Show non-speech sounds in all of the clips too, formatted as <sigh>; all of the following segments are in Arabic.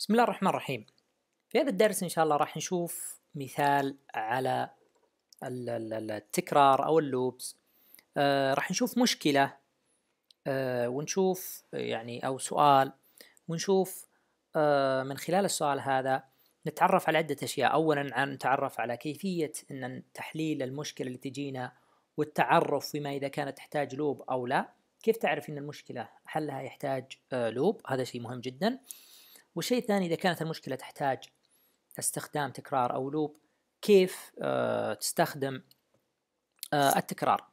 بسم الله الرحمن الرحيم في هذا الدرس إن شاء الله راح نشوف مثال على التكرار أو اللوبس آه راح نشوف مشكلة آه ونشوف يعني أو سؤال ونشوف آه من خلال السؤال هذا نتعرف على عدة أشياء أولا عن نتعرف على كيفية أن تحليل المشكلة اللي تجينا والتعرف فيما إذا كانت تحتاج لوب أو لا كيف تعرف أن المشكلة حلها يحتاج آه، لوب هذا شيء مهم جدا والشيء الثاني إذا كانت المشكلة تحتاج استخدام تكرار أو لوب كيف آه، تستخدم آه، التكرار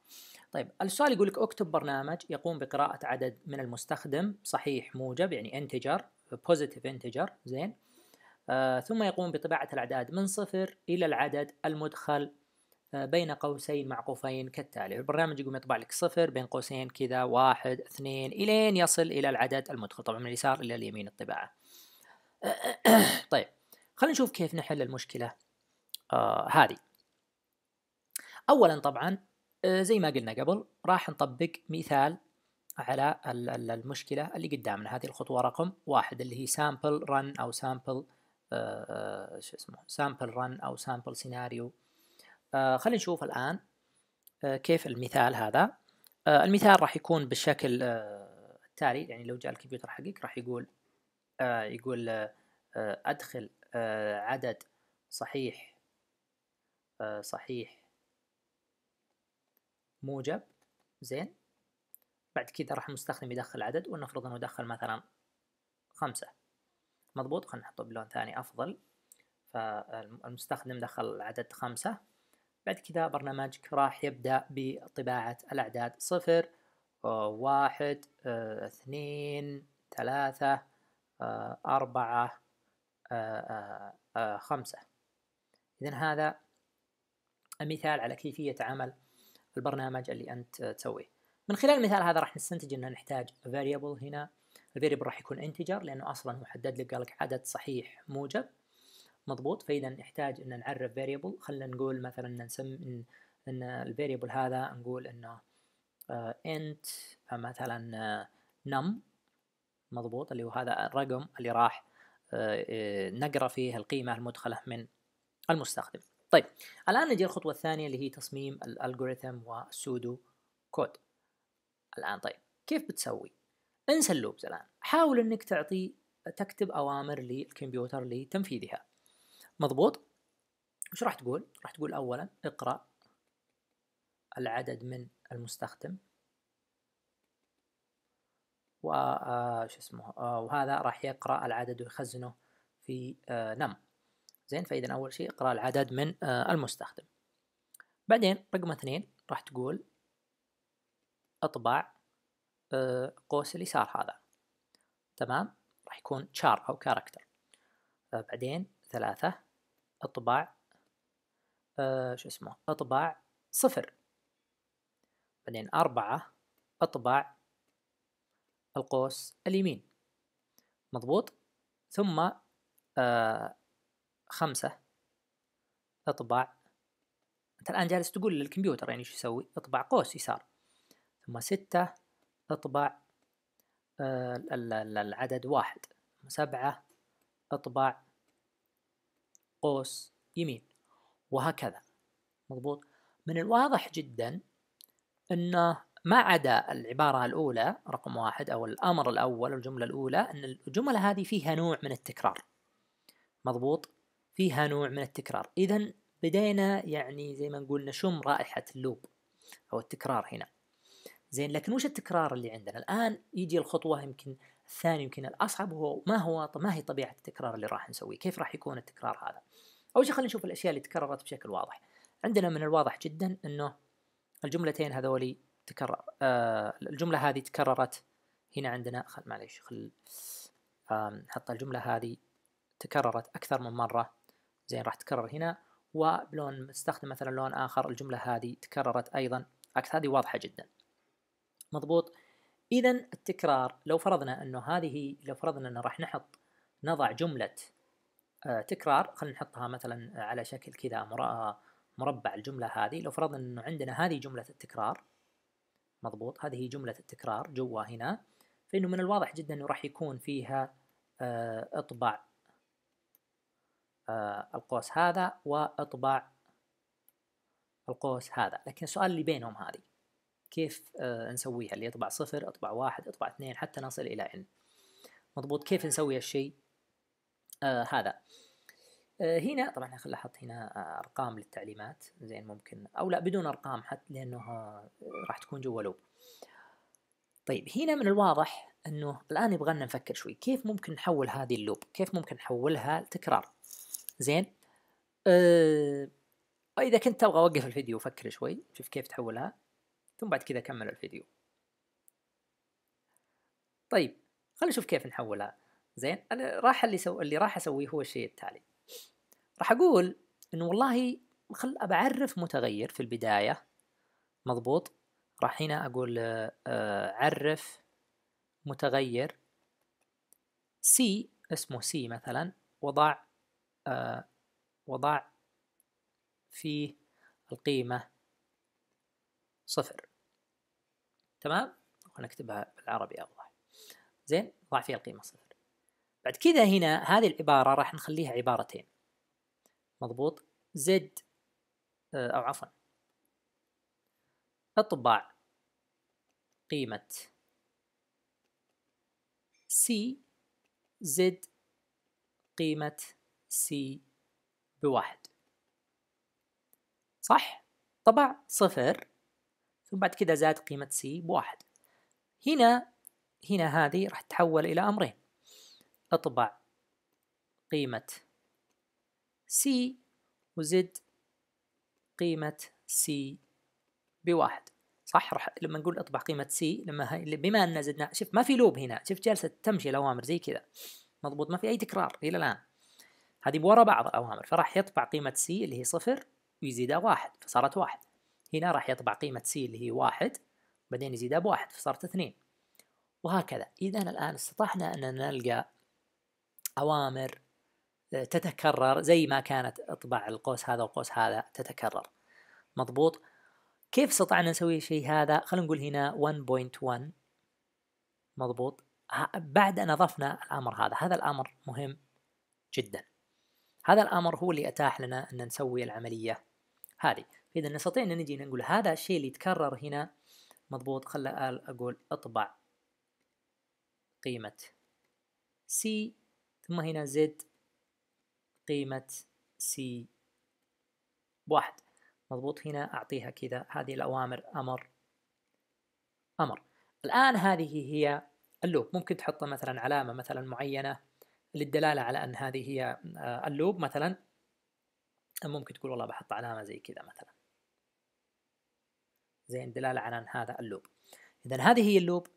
طيب السؤال يقول لك اكتب برنامج يقوم بقراءة عدد من المستخدم صحيح موجب يعني انتجر بوزيتيف انتجر زين آه ثم يقوم بطباعة الأعداد من صفر إلى العدد المدخل آه بين قوسين معقوفين كالتالي البرنامج يقوم يطبع لك صفر بين قوسين كذا واحد اثنين إلين يصل إلى العدد المدخل طبعا من اليسار إلى اليمين الطباعة <coughs> طيب خلينا نشوف كيف نحل المشكلة آه هذه أولا طبعا آه، زي ما قلنا قبل راح نطبق مثال على المشكلة اللي قدامنا هذه الخطوة رقم واحد اللي هي سامبل رن أو سامبل آه،, آه شو اسمه سامبل رن أو سامبل سيناريو آه خلينا نشوف الآن آه كيف المثال هذا آه المثال راح يكون بالشكل آه التالي يعني لو جاء الكمبيوتر حقك راح يقول آه، يقول آه، أدخل آه، عدد صحيح صحيح موجب زين بعد كذا راح المستخدم يدخل عدد ولنفرض انه دخل مثلا خمسة مضبوط خلينا نحطه بلون ثاني افضل فالمستخدم دخل عدد خمسة بعد كذا برنامجك راح يبدأ بطباعة الأعداد صفر واحد اثنين ثلاثة آه، أربعة آه، آه، خمسة إذا هذا مثال على كيفية عمل البرنامج اللي أنت تسويه من خلال المثال هذا راح نستنتج أن نحتاج variable هنا الفاريبل راح يكون انتجر لأنه أصلا محدد لك قال لك عدد صحيح موجب مضبوط فإذا نحتاج أن نعرف variable خلينا نقول مثلا نسم أن الفاريبل هذا نقول أنه انت مثلا نم مضبوط اللي هو هذا الرقم اللي راح آه، آه، نقرا فيه القيمه المدخله من المستخدم طيب الان نجي الخطوه الثانيه اللي هي تصميم الالجوريثم والسودو كود الان طيب كيف بتسوي انسى اللوبز الان حاول انك تعطي تكتب اوامر للكمبيوتر لتنفيذها مضبوط وش راح تقول راح تقول اولا اقرا العدد من المستخدم وش آه، اسمه آه، وهذا راح يقرأ العدد ويخزنه في آه، نم زين فإذا أول شيء اقرأ العدد من المستخدم بعدين رقم اثنين راح تقول اطبع قوس اليسار هذا تمام راح يكون char أو character بعدين ثلاثة اطبع شو اسمه اطبع صفر بعدين أربعة اطبع القوس اليمين مضبوط ثم آه خمسة اطبع أنت الآن جالس تقول للكمبيوتر يعني شو يسوي اطبع قوس يسار ثم ستة اطبع آه العدد واحد سبعة اطبع قوس يمين وهكذا مضبوط من الواضح جدا أنه ما عدا العبارة الأولى رقم واحد أو الأمر الأول الجملة الأولى أن الجملة هذه فيها نوع من التكرار مضبوط فيها نوع من التكرار إذا بدينا يعني زي ما نقول نشم رائحة اللوب أو التكرار هنا زين لكن وش التكرار اللي عندنا الآن يجي الخطوة يمكن الثاني يمكن الأصعب هو ما هو ما هي طبيعة التكرار اللي راح نسويه كيف راح يكون التكرار هذا أول شيء خلينا نشوف الأشياء اللي تكررت بشكل واضح عندنا من الواضح جدا أنه الجملتين هذولي تكرر آه الجملة هذه تكررت هنا عندنا خل معليش خل نحط آه الجملة هذه تكررت أكثر من مرة زين راح تكرر هنا وبلون مستخدم مثلا لون آخر الجملة هذه تكررت أيضا أكثر هذه واضحة جدا مضبوط إذا التكرار لو فرضنا أنه هذه لو فرضنا أنه راح نحط نضع جملة آه تكرار خلينا نحطها مثلا على شكل كذا مربع الجملة هذه لو فرضنا أنه عندنا هذه جملة التكرار مضبوط هذه جملة التكرار جوا هنا فإنه من الواضح جدا أنه راح يكون فيها آه، اطبع آه، القوس هذا واطبع القوس هذا لكن السؤال اللي بينهم هذه كيف آه، نسويها اللي يطبع صفر اطبع واحد اطبع اثنين حتى نصل إلى إن مضبوط كيف نسوي هالشيء آه هذا آه، هنا طبعا خلينا احط هنا آه، ارقام للتعليمات زين ممكن او لا بدون ارقام حتى لانه آه، راح تكون جوا لوب طيب هنا من الواضح انه الان يبغى لنا نفكر شوي كيف ممكن نحول هذه اللوب كيف ممكن نحولها لتكرار زين أه اذا كنت تبغى اوقف الفيديو وفكر شوي شوف كيف تحولها ثم بعد كذا كمل الفيديو طيب خلينا نشوف كيف نحولها زين انا راح اللي سو... اللي راح اسويه هو الشيء التالي راح اقول انه والله خل بعرف متغير في البدايه مضبوط راح هنا اقول آه، عرف متغير سي اسمه سي مثلا وضع آه، وضع فيه القيمة صفر تمام ونكتبها بالعربي أفضل زين ضع فيها القيمة صفر بعد كذا هنا هذه العبارة راح نخليها عبارتين مضبوط زد آه، أو عفوا اطبع قيمة سي زد قيمة سي بواحد صح؟ طبع صفر ثم بعد كده زاد قيمة سي بواحد هنا هنا هذه راح تتحول إلى أمرين اطبع قيمة C وزد قيمة C بواحد صح رح لما نقول اطبع قيمة C لما هاي بما أن زدنا شوف ما في لوب هنا شوف جالسة تمشي الأوامر زي كذا مضبوط ما في أي تكرار إلى الآن هذه ورا بعض الأوامر فراح يطبع قيمة C اللي هي صفر ويزيدها واحد فصارت واحد هنا راح يطبع قيمة C اللي هي واحد بعدين يزيدها بواحد فصارت اثنين وهكذا إذا الآن استطعنا أن نلقى أوامر تتكرر زي ما كانت اطبع القوس هذا والقوس هذا تتكرر مضبوط كيف استطعنا نسوي شيء هذا خلينا نقول هنا 1.1 مضبوط بعد أن أضفنا الأمر هذا هذا الأمر مهم جدا هذا الأمر هو اللي أتاح لنا أن نسوي العملية هذه فإذا نستطيع أن نجي نقول هذا الشيء اللي يتكرر هنا مضبوط خل أقول أطبع قيمة سي ثم هنا زد قيمة C واحد مضبوط هنا أعطيها كذا هذه الأوامر أمر أمر الآن هذه هي اللوب ممكن تحط مثلا علامة مثلا معينة للدلالة على أن هذه هي آه، اللوب مثلا ممكن تقول والله بحط علامة زي كذا مثلا زي دلالة على أن هذا اللوب إذا هذه هي اللوب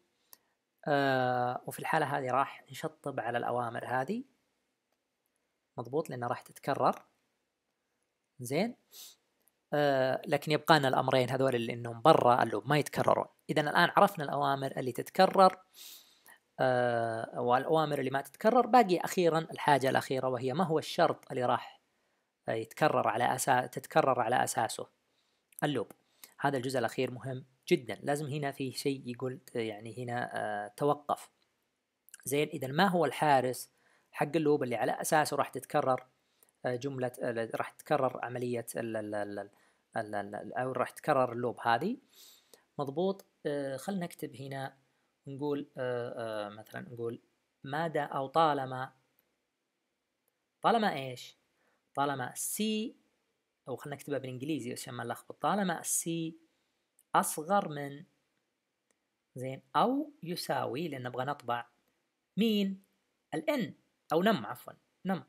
آه وفي الحالة هذه راح نشطب على الأوامر هذه مضبوط لأنها راح تتكرر زين آه لكن يبقى لنا الأمرين هذول اللي إنهم برا اللوب ما يتكررون إذا الآن عرفنا الأوامر اللي تتكرر آه والأوامر اللي ما تتكرر باقي أخيرا الحاجة الأخيرة وهي ما هو الشرط اللي راح يتكرر على أساس تتكرر على أساسه اللوب هذا الجزء الأخير مهم جدا لازم هنا في شيء يقول يعني هنا آه توقف زين إذا ما هو الحارس حق اللوب اللي على اساسه راح تتكرر آه، جمله آه، راح تتكرر عمليه او راح تتكرر اللوب هذه مضبوط آه، خلنا نكتب هنا نقول مثلا نقول ماذا او طالما طالما ايش طالما سي او خلنا نكتبها بالانجليزي عشان ما نلخبط طالما سي اصغر من زين او يساوي لان نبغى نطبع مين الان او نم عفوا نم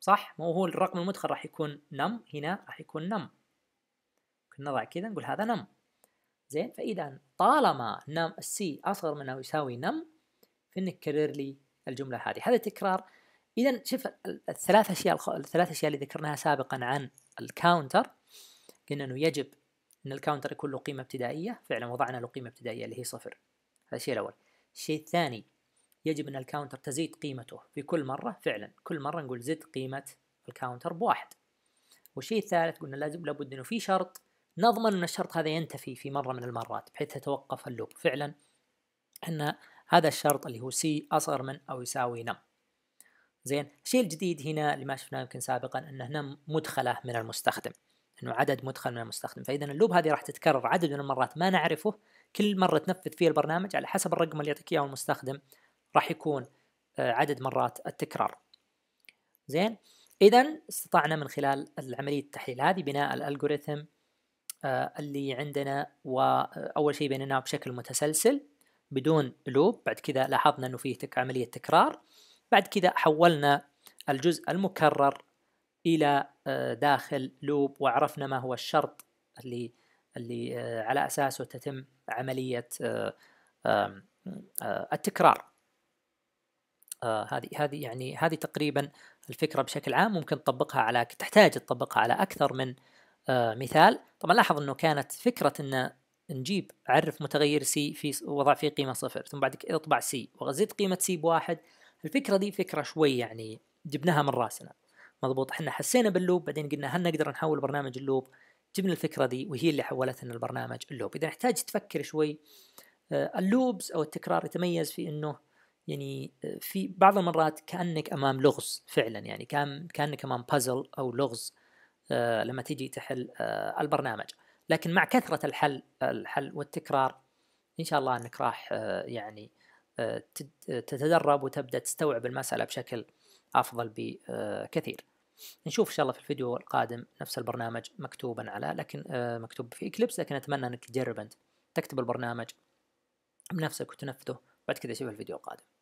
صح ما هو الرقم المدخل راح يكون نم هنا راح يكون نم ممكن نضع كذا نقول هذا نم زين فاذا طالما نم السي اصغر من او يساوي نم فانك كرر لي الجمله هذه هذا تكرار اذا شوف الثلاث اشياء الثلاث اشياء اللي ذكرناها سابقا عن الكاونتر قلنا انه يجب ان الكاونتر يكون له قيمه ابتدائيه فعلا وضعنا له قيمه ابتدائيه اللي هي صفر هذا الشيء الاول الشيء الثاني يجب أن الكاونتر تزيد قيمته في كل مرة فعلا كل مرة نقول زد قيمة الكاونتر بواحد والشيء الثالث قلنا لازم لابد أنه في شرط نضمن أن الشرط هذا ينتفي في مرة من المرات بحيث تتوقف اللوب فعلا أن هذا الشرط اللي هو سي أصغر من أو يساوي نم زين الشيء الجديد هنا اللي ما شفناه يمكن سابقا أن هنا مدخلة من المستخدم انه عدد مدخل من المستخدم فاذا اللوب هذه راح تتكرر عدد من المرات ما نعرفه كل مره تنفذ فيه البرنامج على حسب الرقم اللي يعطيك اياه المستخدم راح يكون آه، عدد مرات التكرار زين اذا استطعنا من خلال عمليه التحليل هذه بناء الالجوريثم آه، اللي عندنا واول آه، شيء بنيناه بشكل متسلسل بدون لوب بعد كذا لاحظنا انه فيه تك عمليه تكرار بعد كذا حولنا الجزء المكرر الى داخل لوب وعرفنا ما هو الشرط اللي اللي على اساسه تتم عمليه التكرار آه، هذه هذه يعني هذه تقريبا الفكره بشكل عام ممكن تطبقها على تحتاج تطبقها على اكثر من آه، مثال طبعا لاحظ انه كانت فكره ان نجيب عرف متغير سي في وضع فيه قيمه صفر ثم بعد اطبع سي وزد قيمه سي بواحد الفكره دي فكره شوي يعني جبناها من راسنا مضبوط احنا حسينا باللوب بعدين قلنا هل نقدر نحول برنامج اللوب جبنا الفكره دي وهي اللي حولتنا لبرنامج اللوب اذا نحتاج تفكر شوي آه، اللوبز او التكرار يتميز في انه يعني آه، في بعض المرات كانك امام لغز فعلا يعني كان كانك امام بازل او لغز آه، لما تيجي تحل آه، البرنامج لكن مع كثره الحل الحل والتكرار ان شاء الله انك راح يعني تتدرب وتبدا تستوعب المساله بشكل افضل بكثير نشوف ان شاء الله في الفيديو القادم نفس البرنامج مكتوبا على لكن مكتوب في اكليبس لكن اتمنى انك تجرب انت تكتب البرنامج بنفسك وتنفذه بعد كذا شوف الفيديو القادم